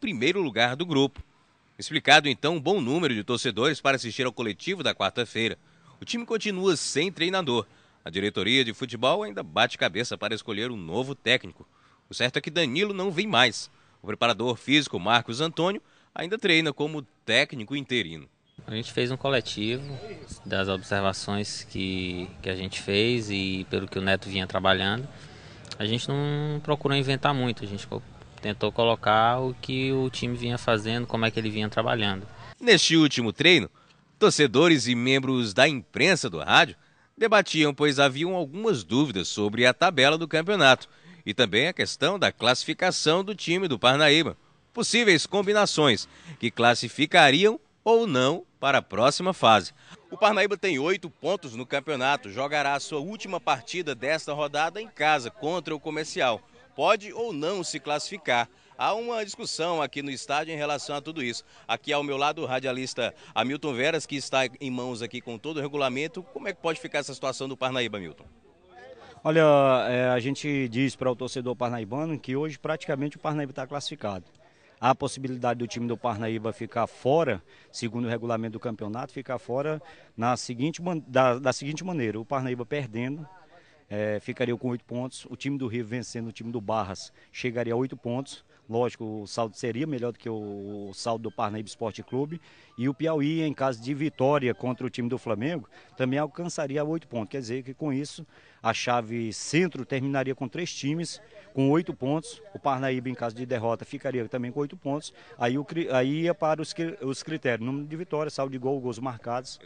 primeiro lugar do grupo. Explicado então um bom número de torcedores para assistir ao coletivo da quarta-feira. O time continua sem treinador. A diretoria de futebol ainda bate cabeça para escolher um novo técnico. O certo é que Danilo não vem mais. O preparador físico Marcos Antônio ainda treina como técnico interino. A gente fez um coletivo das observações que, que a gente fez e pelo que o Neto vinha trabalhando. A gente não procurou inventar muito, a gente tentou colocar o que o time vinha fazendo, como é que ele vinha trabalhando. Neste último treino, torcedores e membros da imprensa do rádio debatiam, pois haviam algumas dúvidas sobre a tabela do campeonato e também a questão da classificação do time do Parnaíba, possíveis combinações que classificariam ou não para a próxima fase. O Parnaíba tem oito pontos no campeonato, jogará a sua última partida desta rodada em casa contra o Comercial pode ou não se classificar. Há uma discussão aqui no estádio em relação a tudo isso. Aqui ao meu lado, o radialista Hamilton Veras, que está em mãos aqui com todo o regulamento. Como é que pode ficar essa situação do Parnaíba, Hamilton? Olha, é, a gente diz para o torcedor parnaibano que hoje praticamente o Parnaíba está classificado. Há a possibilidade do time do Parnaíba ficar fora, segundo o regulamento do campeonato, ficar fora na seguinte, da, da seguinte maneira: o Parnaíba perdendo, é, com oito pontos. O time do Rio vencendo o time do Barras chegaria a oito pontos. Lógico, o saldo seria melhor do que o, saldo do Parnaíba Esporte Clube. E o Piauí, em caso de vitória contra o time do Flamengo, também alcançaria oito pontos. Quer dizer que com isso, a chave centro terminaria com três times, com oito pontos. O Parnaíba, em caso de derrota, ficaria também com oito pontos. Aí, o, aí ia para os, os critérios: número de vitórias, saldo de gol, gols marcados.